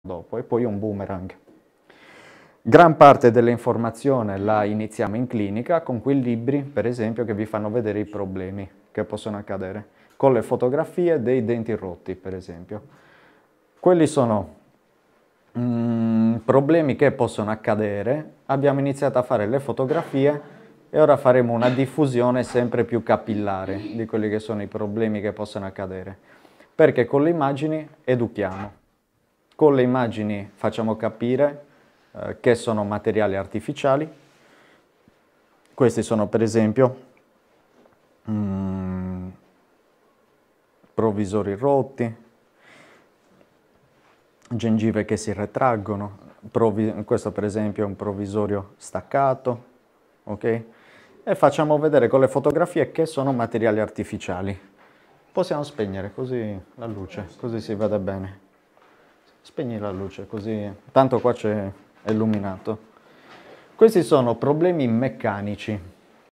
dopo e poi un boomerang. Gran parte dell'informazione la iniziamo in clinica con quei libri, per esempio, che vi fanno vedere i problemi che possono accadere, con le fotografie dei denti rotti, per esempio. Quelli sono mm, problemi che possono accadere, abbiamo iniziato a fare le fotografie e ora faremo una diffusione sempre più capillare di quelli che sono i problemi che possono accadere, perché con le immagini educhiamo. Con le immagini facciamo capire eh, che sono materiali artificiali. Questi sono per esempio mm, provvisori rotti, gengive che si retraggono, Provi questo per esempio è un provvisorio staccato, ok? E facciamo vedere con le fotografie che sono materiali artificiali. Possiamo spegnere così la luce, così si vede bene. Spegni la luce così, tanto qua c'è illuminato. Questi sono problemi meccanici.